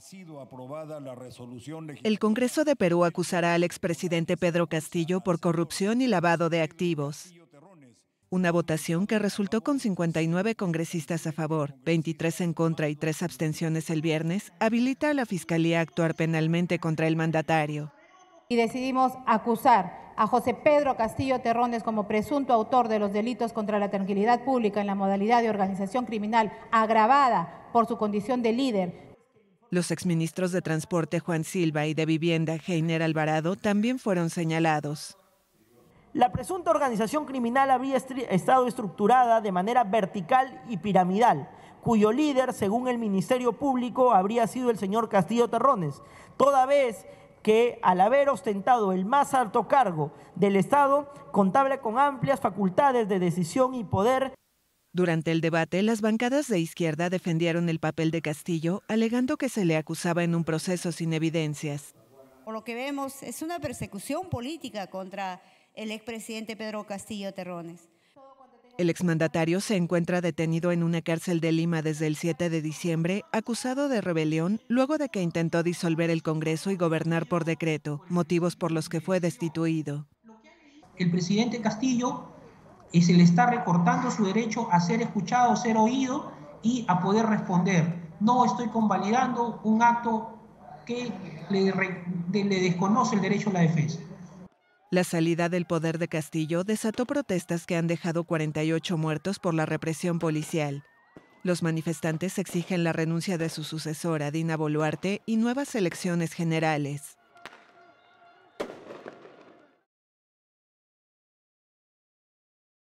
sido aprobada la resolución El Congreso de Perú acusará al expresidente Pedro Castillo por corrupción y lavado de activos. Una votación que resultó con 59 congresistas a favor, 23 en contra y 3 abstenciones el viernes, habilita a la Fiscalía a actuar penalmente contra el mandatario. Y decidimos acusar a José Pedro Castillo Terrones como presunto autor de los delitos contra la tranquilidad pública en la modalidad de organización criminal agravada por su condición de líder, los exministros de Transporte Juan Silva y de Vivienda Heiner Alvarado también fueron señalados. La presunta organización criminal había estado estructurada de manera vertical y piramidal, cuyo líder, según el Ministerio Público, habría sido el señor Castillo Terrones, toda vez que al haber ostentado el más alto cargo del Estado, contable con amplias facultades de decisión y poder. Durante el debate, las bancadas de izquierda defendieron el papel de Castillo, alegando que se le acusaba en un proceso sin evidencias. Por lo que vemos, es una persecución política contra el expresidente Pedro Castillo Terrones. El exmandatario se encuentra detenido en una cárcel de Lima desde el 7 de diciembre, acusado de rebelión luego de que intentó disolver el Congreso y gobernar por decreto, motivos por los que fue destituido. El presidente Castillo y se le está recortando su derecho a ser escuchado, a ser oído y a poder responder. No estoy convalidando un acto que le, le desconoce el derecho a la defensa. La salida del poder de Castillo desató protestas que han dejado 48 muertos por la represión policial. Los manifestantes exigen la renuncia de su sucesora, Dina Boluarte, y nuevas elecciones generales.